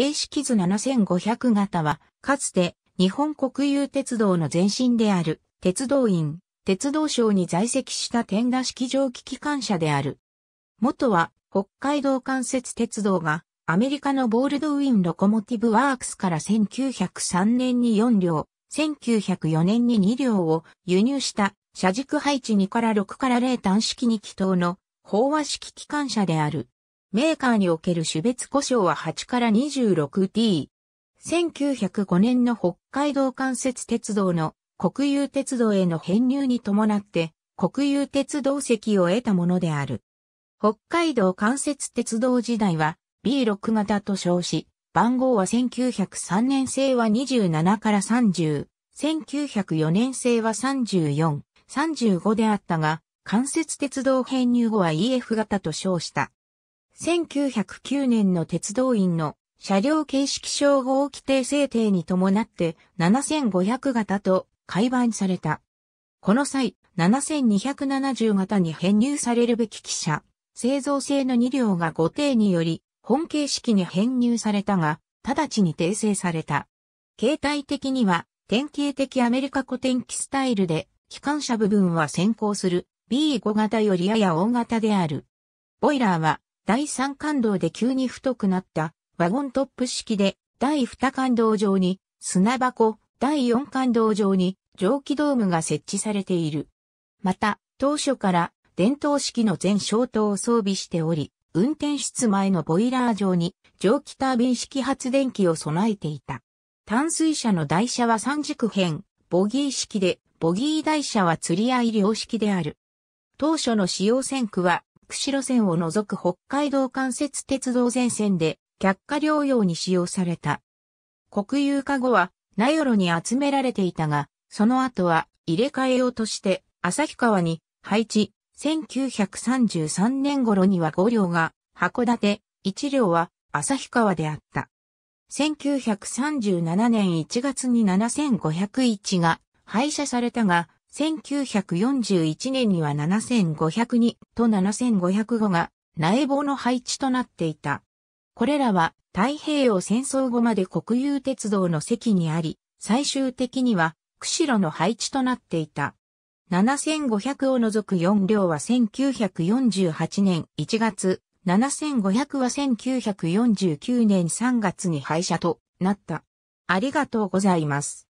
形式図7500型は、かつて日本国有鉄道の前身である、鉄道院、鉄道省に在籍した天田式蒸気機関車である。元は、北海道関節鉄道が、アメリカのボールドウィン・ロコモティブ・ワークスから1903年に4両、1904年に2両を輸入した車軸配置2から6から0単式2気筒の飽和式機関車である。メーカーにおける種別故障は8から 26D。1905年の北海道関節鉄道の国有鉄道への編入に伴って国有鉄道席を得たものである。北海道関節鉄道時代は B6 型と称し、番号は1903年製は27から30、1904年製は34、35であったが、関節鉄道編入後は EF 型と称した。1909年の鉄道員の車両形式称号規定制定に伴って7500型と改版された。この際、7270型に編入されるべき汽車、製造性の2両が5定により、本形式に編入されたが、直ちに訂正された。形態的には、典型的アメリカ古典機スタイルで、機関車部分は先行する B5 型よりやや大型である。ボイラーは第3感動で急に太くなったワゴントップ式で第2感動上に砂箱、第4感動上に蒸気ドームが設置されている。また、当初から伝統式の全消灯を装備しており、運転室前のボイラー上に蒸気タービン式発電機を備えていた。淡水車の台車は三軸編、ボギー式で、ボギー台車は釣り合い両式である。当初の使用線区は串路線を除く北海道関節鉄道全線で、却下療養に使用された。国有化後は、名寄に集められていたが、その後は入れ替えようとして、旭川に配置。1933年頃には5両が函館、1両は旭川であった。1937年1月に7501が廃車されたが、1941年には7502と7505が苗棒の配置となっていた。これらは太平洋戦争後まで国有鉄道の席にあり、最終的には釧路の配置となっていた。7500を除く4両は1948年1月、7500は1949年3月に廃車となった。ありがとうございます。